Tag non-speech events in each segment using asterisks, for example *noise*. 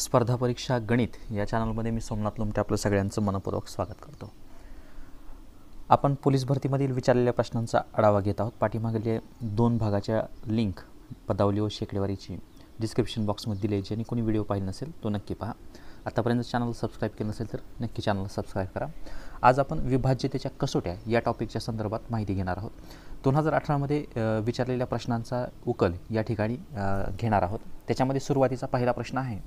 स्पर्धा परीक्षा गणित या चॅनलमध्ये मी सोमनाथ लोमटे आपलं सगळ्यांचं मनपूर्वक स्वागत करतो आपण पोलीस भरतीमधील विचारलेल्या प्रश्नांचा आढावा घेत आहोत पाठीमागले दोन भागाच्या लिंक पदावली व शेकडेवारीची डिस्क्रिप्शन बॉक्समध्ये दिली ज्याने कोणी व्हिडिओ पाहिला नसेल तो नक्की पहा आतापर्यंत चॅनल सबस्क्राईब केलं नसेल तर नक्की चॅनल सबस्क्राईब करा आज आपण विभाज्यतेच्या कसोट्या या टॉपिकच्या संदर्भात माहिती घेणार आहोत दोन हजार अठरामध्ये विचारलेल्या प्रश्नांचा उकल या ठिकाणी घेणार आहोत त्याच्यामध्ये सुरुवातीचा पहिला प्रश्न आहे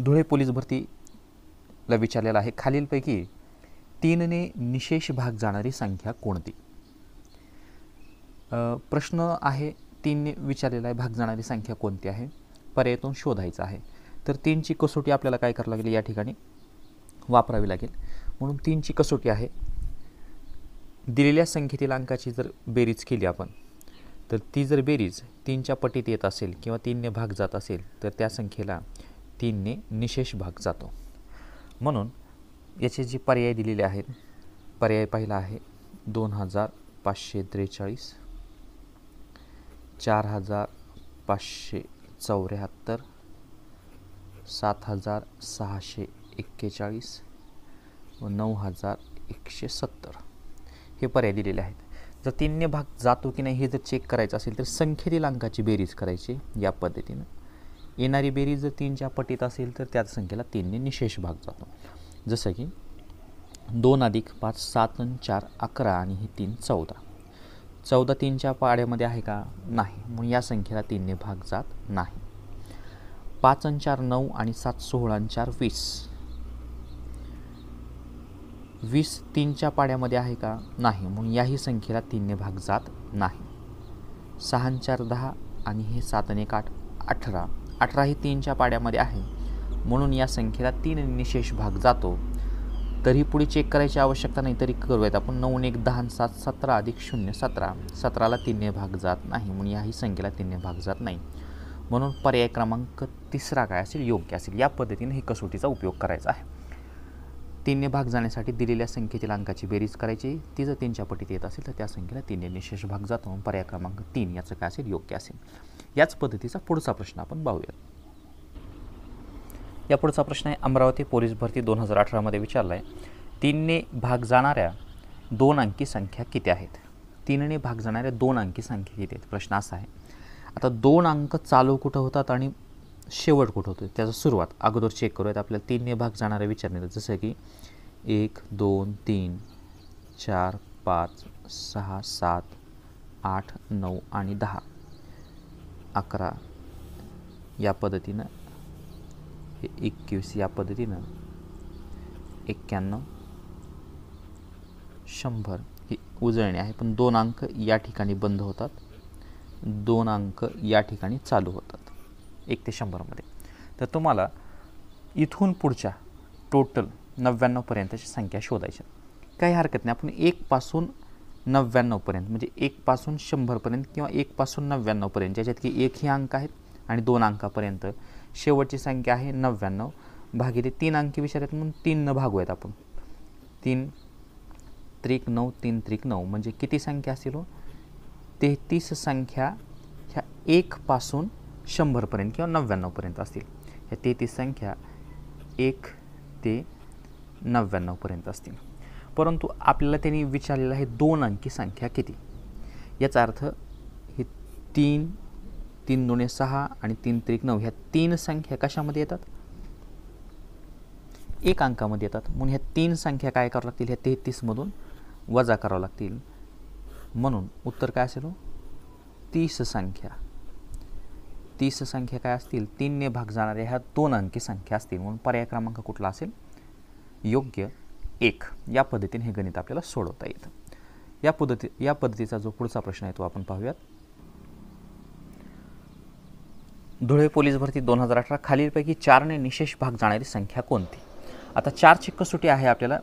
धुळे पोलीस भरतीला विचारलेला आहे खालीलपैकी तीनने निशेष भाग जाणारी संख्या कोणती प्रश्न आहे तीनने विचारलेला आहे भाग जाणारी संख्या कोणती आहे पर्यायातून शोधायचा आहे तर तीनची कसोटी आपल्याला काय करावं लागेल या ठिकाणी वापरावी लागेल म्हणून तीनची कसोटी आहे दिलेल्या संख्येतील अंकाची जर बेरीज केली आपण तर ती जर बेरीज तीनच्या पटीत येत असेल किंवा तीनने भाग जात असेल तर त्या संख्येला तीनने निशेष भाग जातो म्हणून याचे जे पर्याय दिलेले आहेत पर्याय पहिला आहे दोन हजार पाचशे त्रेचाळीस चार हजार पाचशे चौऱ्याहत्तर सात हजार सहाशे एक्केचाळीस व नऊ हजार एकशे सत्तर हे पर्याय दिलेले आहेत जर तीनने भाग जातो की नाही हे जर चेक करायचं असेल तर संख्येतील अंकाची बेरीज करायची या पद्धतीनं येणारी बेरीज जर तीनच्या पटीत असेल तर त्याच संख्येला तीनने निशेष भाग जातो जसं की दोन अधिक पाच सात आणि चार अकरा आणि ही तीन चौदा चौदा तीनच्या पाड्यामध्ये आहे का नाही मग या संख्येला तीनने भाग जात नाही पाच आणि चार नऊ आणि सात सोळा आणि चार वीस वीस तीनच्या पाड्यामध्ये आहे का नाही मग याही संख्येला तीनने भाग जात नाही सहा चार दहा आणि हे सात आणि एक आठ अठरा अठराही तीनच्या पाड्यामध्ये आहे म्हणून या संख्येला तीन निशेष भाग जातो तरी पुढे चेक करायची आवश्यकता नाही तरी करूयात आपण नऊ एक दहा सात सतरा अधिक शून्य सतरा सतराला तीनने भाग जात नाही म्हणून याही संख्येला तीनने भाग जात नाही म्हणून पर्याय क्रमांक तिसरा काय असेल योग्य असेल या पद्धतीने ही कसोटीचा उपयोग करायचा आहे तीनने भाग जाण्यासाठी दिलेल्या संख्येतील अंकाची बेरीज करायची ती जर तीनच्या पटीत येत असेल तर त्या संख्येला तीनने निशेष भाग जातो म्हणून पर्याय क्रमांक तीन याचं काय असेल योग्य असेल याच पद्धतीचा पुढचा प्रश्न आपण पाहूया या पुढचा प्रश्न आहे अमरावती पोलीस भरती दोन हजार अठरामध्ये विचारला आहे तीनने भाग जाणाऱ्या दोन अंकी संख्या किती आहेत तीनने भाग जाणाऱ्या दोन अंकी संख्या किती आहेत प्रश्न असा आहे आता दोन अंक चालू कुठं होतात आणि शेवट कुठं होतो त्याचा सुरुवात अगोदर चेक करूयात आपल्याला तीनने भाग जाणाऱ्या विचारणे जसं की एक दोन तीन चार पाच सहा सात आठ नऊ आणि दहा अकरा या पद्धतीनं हे एकवीस या पद्धतीनं एक्क्याण्णव शंभर ही उजळणे आहे पण दोन अंक या ठिकाणी बंद होतात दोन अंक या ठिकाणी चालू होतात एक ते शंभरमध्ये तर तुम्हाला इथून पुढच्या टोटल नव्याण्णवपर्यंतची संख्या शोधायच्या काही हरकत नाही आपण एकपासून नव्याण्णवपर्यंत म्हणजे एकपासून शंभरपर्यंत किंवा एकपासून नव्याण्णवपर्यंत ज्याच्यात की एक ही अंक आहेत आणि दोन अंकापर्यंत शेवटची संख्या आहे नव्याण्णव भागिले तीन अंकी विचारत म्हणून तीन न भागूयात आपण तीन त्रिक नऊ तीन त्रिक नऊ म्हणजे किती संख्या असेल हो? तेहतीस संख्या ह्या एकपासून शंभरपर्यंत किंवा नव्याण्णवपर्यंत असतील ह्या तेहतीस संख्या एक ते नव्याण्णवपर्यंत असतील परंतु आपल्याला त्यांनी विचारलेलं आहे दोन अंकी संख्या किती याचा अर्थ हे तीन तीन दोन सहा आणि तीन त्रिक नऊ ह्या तीन संख्या कशामध्ये येतात एक अंकामध्ये येतात म्हणून ह्या तीन संख्या काय करावं लागतील ह्या तेहतीसमधून वजा करावं लागतील म्हणून उत्तर काय असेल हो? तीस संख्या तीस संख्या काय असतील तीनने भाग जाणाऱ्या ह्या दोन अंकी संख्या असतील म्हणून पर्याय क्रमांक कुठला असेल योग्य एक या पद्धतीने हे गणित आपल्याला सोडवता येतं या पद्धती या पद्धतीचा जो पुढचा प्रश्न आहे तो आपण पाहूयात धुळे पोलीस भरती दोन हजार अठरा खालीलपैकी चारने निशेष भाग जाणारी संख्या कोणती आता चारची कसोटी आहे आपल्याला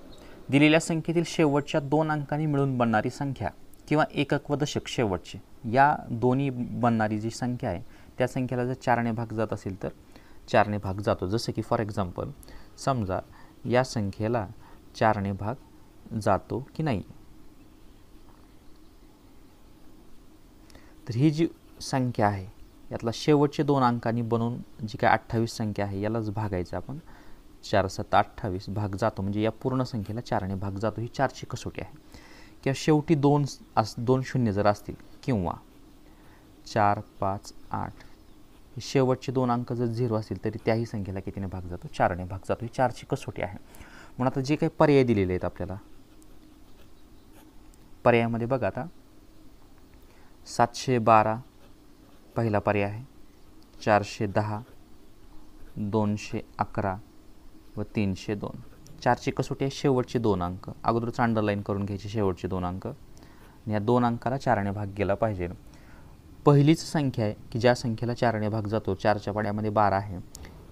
दिलेल्या संख्येतील शेवटच्या दोन अंकांनी मिळून बनणारी संख्या किंवा एकक व दशक शेवटचे या दोन्ही बनणारी जी संख्या आहे त्या संख्येला जर चारने भाग जात असेल तर चारने भाग जातो जसं की फॉर एक्झाम्पल समजा या संख्येला चारने भाग जातो की नाही तर ही जी संख्या आहे यातला शेवटचे दोन अंकांनी बनवून जी काय अठ्ठावीस संख्या आहे यालाच भागायचं आपण चार सत्ता अठ्ठावीस भाग जातो म्हणजे या पूर्ण संख्येला चारने भाग जातो ही चारची कसोटी आहे किंवा शेवटी दोन अस दोन शून्य जर असतील किंवा चार पाच आठ शेवटचे दोन अंक जर झिरो असतील तरी त्याही संख्येला कितीने भाग जातो चारने भाग जातो ही चारची कसोटी आहे म्हणून आता जे काही पर्याय दिलेले आहेत आपल्याला पर्यायामध्ये बघा आता सातशे बारा पहिला पर्याय आहे चारशे दहा दोनशे अकरा व तीनशे दोन चारची कसोटी आहे शेवटचे दोन अंक अगोदर अंडरलाईन करून घ्यायचे शेवटचे दोन अंक आणि या दोन अंकाला चाराने भाग गेला पाहिजे पहिलीच संख्या आहे की ज्या संख्येला चारने भाग जातो चारच्या पाड्यामध्ये बारा आहे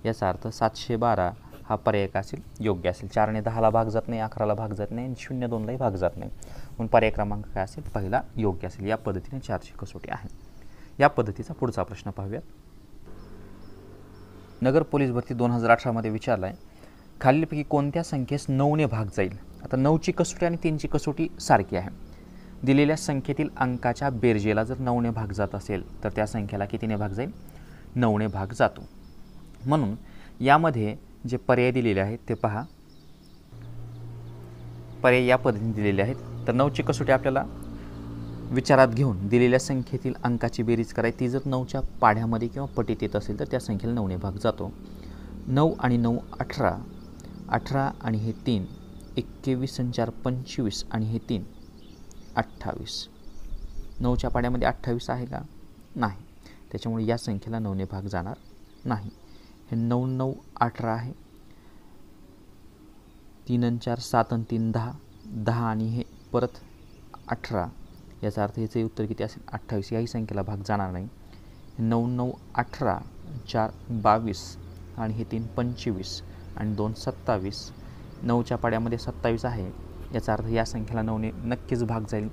याचा अर्थ सातशे बारा हा पर्याय का असेल योग्य असेल चारने दहाला भाग जात नाही अकराला भाग जात नाही आणि शून्य दोनलाही भाग जात नाही म्हणून पर्याय क्रमांक काय असेल पहिला योग्य असेल या पद्धतीने चारशे कसोटी आहे या पद्धतीचा पुढचा प्रश्न पाहूयात नगर पोलीस भरती दोन हजार अठरामध्ये विचारला आहे खालीलपैकी कोणत्या संख्येस नऊने भाग जाईल आता नऊची कसोटी आणि तीनची कसोटी सारखी आहे दिलेल्या संख्येतील अंकाच्या बेरजेला जर नऊने भाग जात असेल तर त्या संख्येला कितीने भाग जाईल नऊने भाग जातो म्हणून यामध्ये जे पर्याय दिलेले आहेत ते पहा पर्याय या पद्धतीने दिलेले आहेत तर नऊची कसोटी आपल्याला विचारात घेऊन दिलेल्या संख्येतील अंकाची बेरीज करायची ती जर नऊच्या पाढ्यामध्ये किंवा पटीत येत असेल तर त्या संख्येला नऊने भाग जातो नऊ आणि नऊ अठरा अठरा आणि हे तीन एक्केवीस आणि चार पंचवीस आणि हे तीन अठ्ठावीस नऊच्या पाड्यामध्ये अठ्ठावीस आहे का नाही त्याच्यामुळे या संख्येला नऊने भाग जाणार नाही हे नऊ नऊ अठरा आहे तीन आणि चार सात आणि तीन दहा दहा आणि हे परत अठरा याचा अर्थ याचे उत्तर किती असेल अठ्ठावीस याही संख्येला भाग जाणार नाही नऊ नऊ अठरा चार बावीस आणि हे तीन पंचवीस आणि दोन सत्तावीस नऊच्या पाड्यामध्ये सत्तावीस आहे याचा अर्थ या संख्येला नऊने नक्कीच भाग जाईल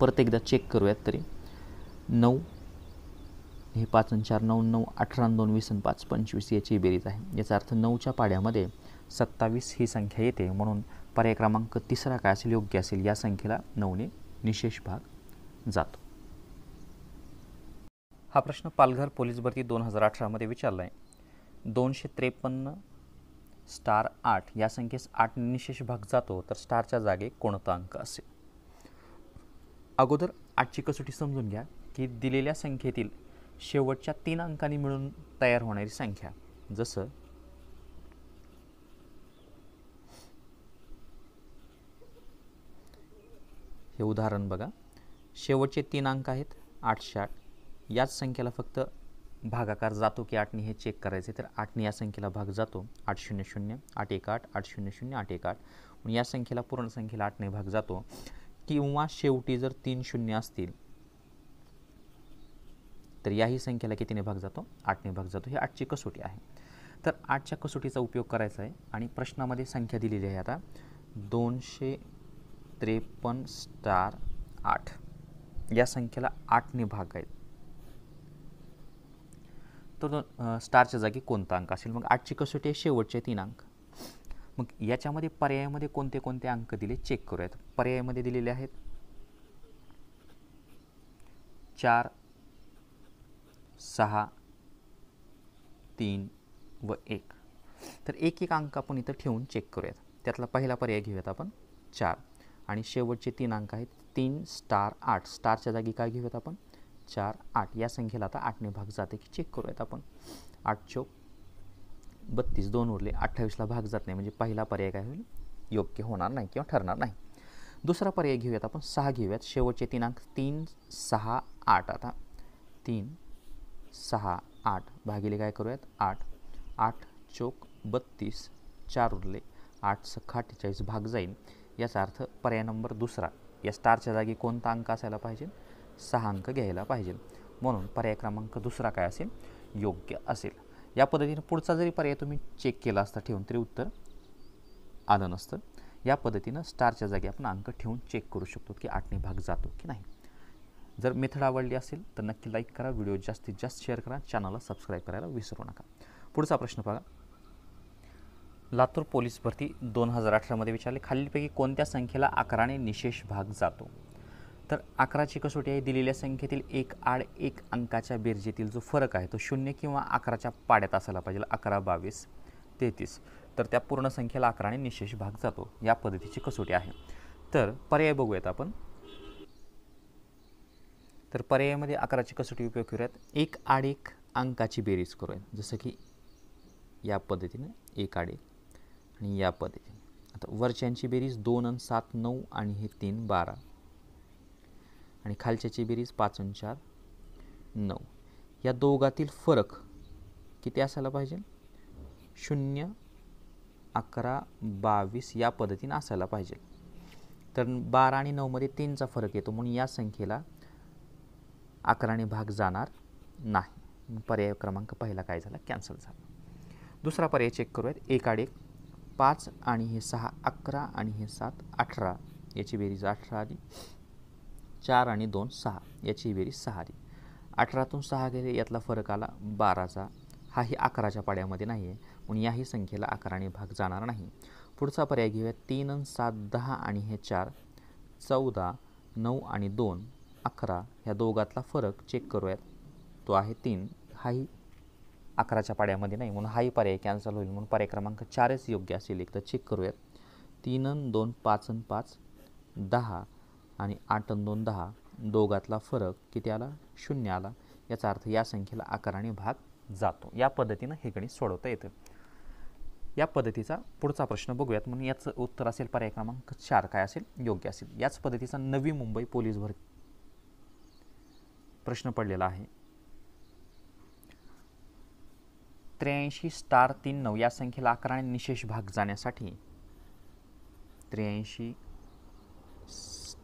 परत एकदा चेक करूयात तरी नऊ हे पाच आणि चार नऊ नऊ अठरा दोन वीस आणि पाच पंचवीस याची बेरीज आहे याचा अर्थ नऊच्या पाड्यामध्ये सत्तावीस ही संख्या येते म्हणून पर्याय क्रमांक तिसरा काय असेल योग्य असेल या संख्येला नऊने निशेष भाग जातो हा प्रश्न पालघर पोलीस भरती दोन हजार अठरामध्ये विचारला आहे दोनशे त्रेपन्न स्टार आठ या संख्येस आठ निशेष भाग जातो तर स्टारच्या जागे कोणता अंक असेल अगोदर आठची कसोटी समजून घ्या की दिलेल्या संख्येतील शेवटच्या तीन अंकांनी मिळून तयार होणारी संख्या जसं हे उदाहरण बघा शेवटचे तीन अंक आहेत आठशे आठ याच संख्येला फक्त भागाकार जातो की आठने हे चेक करायचे तर आठने या संख्येला भाग जातो आठ शून्य शून्य आठ एक आठ आठ शून्य शून्य आठ एक आठ म्हणून या संख्येला पूर्ण संख्येला आठने भाग जातो किंवा शेवटी जर तीन शून्य असतील तर याही संख्येला कितीने भाग जातो आठने भाग जातो ही आठची कसोटी आहे तर आठच्या कसोटीचा उपयोग करायचा आहे आणि प्रश्नामध्ये संख्या दिलेली आहे आता दोनशे त्रेपन्न स्टार आठ या संख्येला आठने भाग आहेत तर स्टारच्या जागी कोणता अंक असेल मग आठची कसोटी आहे शेवटचे तीन अंक मग याच्यामध्ये पर्यायामध्ये कोणते कोणते अंक दिले चेक करूयात पर्यायामध्ये दिलेले आहेत चार सहा तीन व एक तर एक एक अंक आपण इथं ठेवून चेक करूयात त्यातला पहिला पर्याय घेऊयात आपण चार आणि शेवटचे तीन अंक आहेत तीन स्टार आठ स्टारच्या जागी काय घेऊयात आपण चार आठ या संख्येला आता आठने भाग जाते की चेक करूयात आपण आठ चौक बत्तीस दोन उरले अठ्ठावीसला भाग जात नाही म्हणजे पहिला पर्याय काय होईल योग्य होणार नाही किंवा ठरणार नाही दुसरा पर्याय घेऊयात आपण सहा घेऊयात शेवटचे दिनांक तीन सहा आठ आता तीन सहा आठ भागिले काय करूयात आठ आठ चोक बत्तीस चार उरले आठ सखा अठ्ठेचाळीस भाग जाईल याचा अर्थ पर्याय नंबर दुसरा या स्टारच्या जागी कोणता अंक असायला पाहिजे सहा अंक घ्यायला पाहिजे म्हणून पर्याय क्रमांक दुसरा काय असेल योग्य असेल या पद्धतीने पुढचा जरी पर्याय तुम्ही चेक केला असता ठेवून तरी उत्तर आलं नसतं या पद्धतीनं स्टारच्या जागी आपण अंक ठेवून चेक करू शकतो की आठने भाग जातो की नाही जर मेथड आवडली असेल तर नक्की लाईक करा व्हिडिओ जास्तीत जास्त शेअर करा चॅनलला सबस्क्राईब करायला विसरू नका पुढचा प्रश्न बघा लातूर पोलीस भरती दोन हजार अठरामध्ये विचारले खालीलपैकी कोणत्या संख्येला अकराने निशेष भाग जातो तर अकराची कसोटी आहे दिलेल्या संख्येतील एक आड एक अंकाच्या बेरजेतील जो फरक आहे तो शून्य किंवा अकराच्या पाड्यात असायला पाहिजे अकरा बावीस तेहतीस तर त्या पूर्ण संख्येला अकराने निशेष भाग जातो या पद्धतीची कसोटी आहे तर पर्याय बघूयात आपण तर पर्यायामध्ये अकराची कसोटी उपयोग करूयात एक आड एक अंकाची बेरीज करूयात जसं की या पद्धतीने एक आड एक आणि या पद्धतीने आता वरच्यांची बेरीज दोन आणि सात नऊ आणि हे तीन बारा आणि खालच्याची बेरीज पाच आणि चार नऊ या दोघातील फरक किती असायला पाहिजे शून्य अकरा बावीस या पद्धतीने असायला पाहिजे तर बारा आणि नऊमध्ये तीनचा फरक येतो म्हणून या संख्येला अकराने भाग जाणार नाही पर्याय क्रमांक पहिला काय झाला कॅन्सल झाला दुसरा पर्याय चेक करूयात एक आड एक पाच आणि हे सहा अकरा आणि हे सात अठरा याची बेरीज अठरा आली चार आणि दोन सहा याची बेरीज सहा आली अठरातून सहा गेले यातला फरक आला बाराचा हाही अकराच्या पाड्यामध्ये नाही आहे म्हणून याही संख्येला अकराने भाग जाणार नाही पुढचा पर्याय घेऊया तीन सात दहा आणि हे चार चौदा नऊ आणि दोन अकरा ह्या दोघातला फरक चेक करूयात तो आहे तीन हाही अकराच्या पाड्यामध्ये नाही म्हणून हाही पर्याय कॅन्सल होईल म्हणून पर्याय क्रमांक चारच योग्य असेल एक तर चेक करूयात तीन दोन पाच पाच दहा आणि आठ आणि दोन दहा दोघातला फरक किती आला शून्य आला याचा अर्थ या संख्येला आकाराने भाग जातो या पद्धतीनं हे गणित सोडवता येतं या पद्धतीचा पुढचा प्रश्न बघूयात म्हणून याचं उत्तर असेल पर्याय क्रमांक चार काय असेल योग्य असेल याच पद्धतीचा नवी मुंबई पोलीस भरती प्रश्न पडलेला आहे त्र्याऐंशी स्टार तीन नऊ या संख्येला आकाराने निशेष भाग जाण्यासाठी त्र्याऐंशी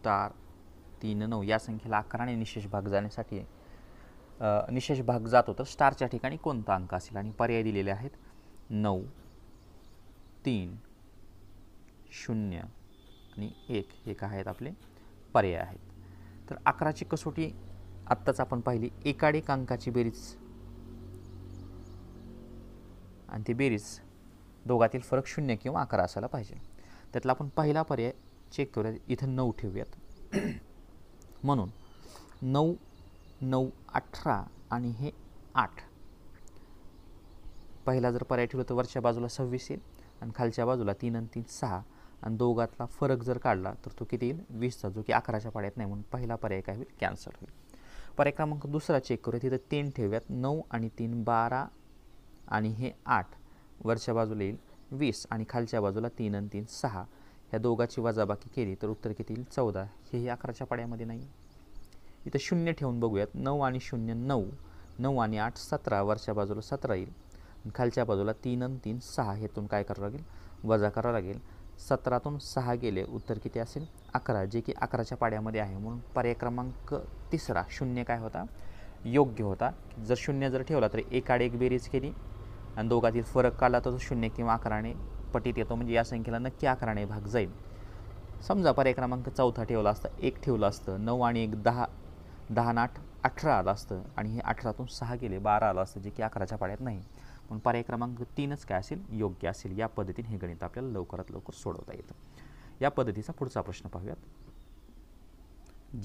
चार तीन नऊ या संख्येला आणि निशेष भाग जाण्यासाठी निशेष भाग जातो तर स्टारच्या ठिकाणी कोणता अंक असेल आणि पर्याय दिलेले आहेत नऊ तीन शून्य आणि एक हे काय आहेत आपले पर्याय आहेत तर अकराची कसोटी आत्ताच आपण पाहिली एकाडेक अंकाची बेरीज आणि ती बेरीज दोघातील फरक शून्य किंवा अकरा असायला पाहिजे त्यातला आपण पहिला पर्याय चेक करूयात इथं नऊ ठेवूयात *clears throat* म्हणून नऊ नऊ अठरा आणि हे आठ पहिला जर पर्याय ठेवलं तर वरच्या बाजूला सव्वीस येईल आणि खालच्या बाजूला तीन आणि तीन सहा आणि दोघातला फरक जर काढला तर तो किती येईल वीसचा जो की अकराच्या पाड्यात नाही म्हणून पहिला पर्याय काय होईल कॅन्सल होईल पर्याय क्रमांक दुसरा चेक करूया तिथं तीन ठेवूयात नऊ आणि तीन बारा आणि हे आठ वरच्या बाजूला येईल वीस आणि खालच्या बाजूला तीन आणि तीन सहा या दोघाची वजाबाकी केली तर उत्तर किती येईल चौदा हेही अकराच्या पाड्यामध्ये नाही इथं शून्य ठेवून बघूयात नऊ आणि शून्य नऊ नऊ आणि आठ सतरा वरच्या बाजूला सतरा येईल खालच्या बाजूला तीन आणि तीन सहा हेतून काय करावं लागेल वजा करावं लागेल सतरातून सहा गेले उत्तर किती असेल अकरा जे की अकराच्या पाड्यामध्ये आहे म्हणून पर्याय क्रमांक तिसरा शून्य काय होता योग्य होता जर शून्य जर ठेवला तर एक आड एक बेरीज केली आणि दोघातील फरक काढला तर शून्य किंवा अकराने पटीत येतो म्हणजे या संख्येला नक्की अकराने भाग जाईल समजा पर्याय क्रमांक चौथा ठेवला असता एक ठेवलं असतं नऊ आणि एक दहा दहा आठ अठरा आलं असतं आणि हे अठरातून सहा गेले बारा आलं असतं जे की अकराच्या पाड्यात नाही पण पर्याय क्रमांक तीनच काय असेल योग्य असेल या पद्धतीने हे गणित आपल्याला लवकरात लवकर सोडवता येतं या पद्धतीचा पुढचा प्रश्न पाहूयात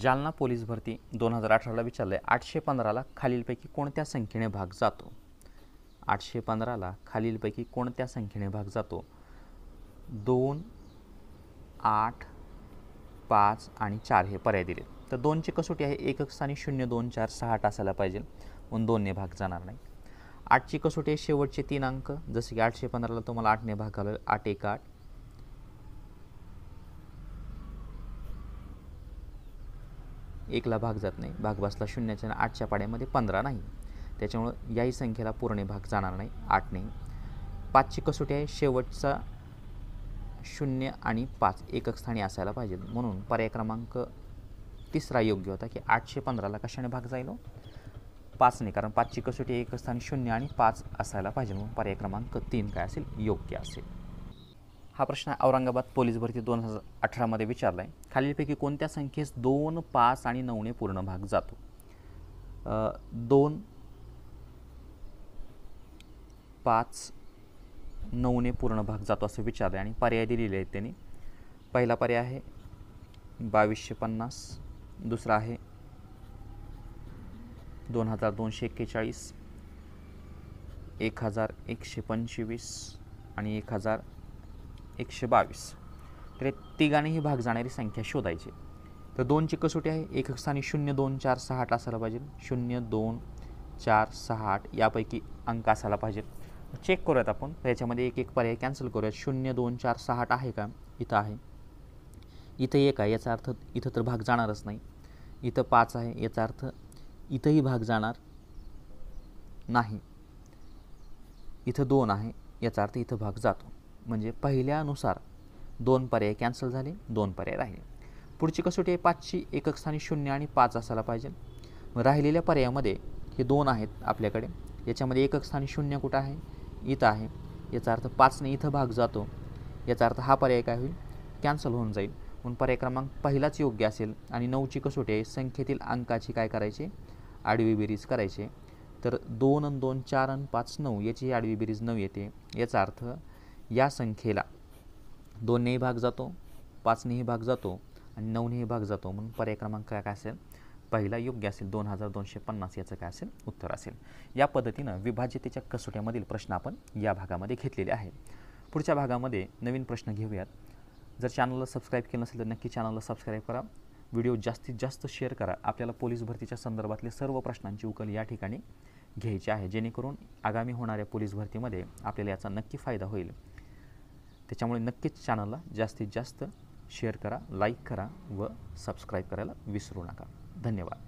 जालना पोलीस भरती दोन हजार अठराला विचारलं आहे आठशे पंधराला खालीलपैकी कोणत्या संख्येने भाग जातो आठशे पंधराला खालीलपैकी कोणत्या संख्येने भाग जातो दोन आठ पाच आणि चार हे पर्याय दिले तर दोनची कसोटी आहे एकक स्थानी शून्य दोन चार सहा असायला पाहिजे म्हणून दोनने भाग जाणार नाही आठची कसोटी आहे शेवटचे तीन अंक जसे की आठशे पंधराला तुम्हाला आठने भाग घालवेल आठ एक आठ एकला भाग जात नाही भाग बसला शून्याच्या आठच्या पाड्यामध्ये पंधरा नाही त्याच्यामुळं याही संख्येला पूर्णे भाग जाणार नाही आठ नाही पाचची कसोटी आहे शेवटचा शून्य आणि पाच एकक स्थानी असायला पाहिजेत म्हणून पर्याय क्रमांक तिसरा योग्य होता की आठशे पंधराला कशाने भाग जाईल पाचने कारण पाचची कसोटी एकक स्थानी शून्य आणि पाच असायला पाहिजे म्हणून पर्याय क्रमांक तीन काय असेल योग्य असेल हा प्रश्न औरंगाबाद पोलीस भरती दोन हजार अठरामध्ये विचारला आहे खालीलपैकी कोणत्या संख्येस दोन पाच आणि नऊने पूर्ण भाग जातो दोन पाच नऊने पूर्ण भाग जातो असं विचारलं आणि पर्याय दिलेले आहेत त्यांनी पहिला पर्याय आहे बावीसशे पन्नास दुसरा आहे दोन हजार दोनशे एक्केचाळीस एक हजार एकशे पंचवीस आणि एक हजार एकशे बावीस तर तिघांनी ही भाग जाणारी संख्या शोधायची तर दोनची कसोटी आहे एक स्थानी शून्य दोन चार सहा आठ असायला पाहिजे शून्य दोन चार सहा आठ यापैकी अंक असायला पाहिजे चेक करूयात आपण याच्यामध्ये एक एक पर्याय कॅन्सल करूयात शून्य दोन चार सहा आठ आहे का इथं आहे इथं एक आहे याचा अर्थ इथं तर भाग जाणारच नाही इथं पाच आहे याचा अर्थ इथंही भाग जाणार नाही इथं दोन आहे याचा अर्थ इथं भाग जातो म्हणजे पहिल्यानुसार दोन पर्याय कॅन्सल झाले दोन पर्याय राहिले पुढची कसोटी आहे पाचची एकक स्थानी शून्य आणि पाच असायला पाहिजे राहिलेल्या पर्यायामध्ये हे दोन आहेत आपल्याकडे याच्यामध्ये एकक स्थानी शून्य कुठं आहे इथं आहे याचा अर्थ पाचने इथं भाग जातो याचा अर्थ हा पर्याय काय होईल कॅन्सल होऊन जाईल म्हणून पर्याय क्रमांक पहिलाच योग्य असेल आणि नऊची कसोटी आहे संख्येतील अंकाची काय करायचे आडवी बेरीज करायचे तर दोन आणि दोन चार आणि पाच नऊ याची आडवी बेरीज नऊ येते याचा अर्थ या संख्येला दोननेही भाग जातो पाचनेही भाग जातो आणि नऊनेही भाग जातो म्हणून पर्याय क्रमांक काय काय असेल पहिला योग्य असेल दोन हजार दोनशे पन्नास याचं काय असेल उत्तर असेल या पद्धतीनं विभाज्यतेच्या कसोट्यामधील प्रश्न आपण या भागामध्ये घेतलेले आहे पुढच्या भागामध्ये नवीन प्रश्न घेऊयात जर चॅनलला सबस्क्राईब केलं नसेल तर नक्की चॅनलला सबस्क्राईब करा व्हिडिओ जास्तीत जास्त शेअर करा आपल्याला पोलीस भरतीच्या संदर्भातले सर्व प्रश्नांची उकल या ठिकाणी घ्यायची आहे जेणेकरून आगामी होणाऱ्या पोलीस भरतीमध्ये आपल्याला याचा नक्की फायदा होईल त्याच्यामुळे नक्कीच चॅनलला जास्तीत जास्त शेअर करा लाईक करा व सबस्क्राईब करायला विसरू नका धन्यवाद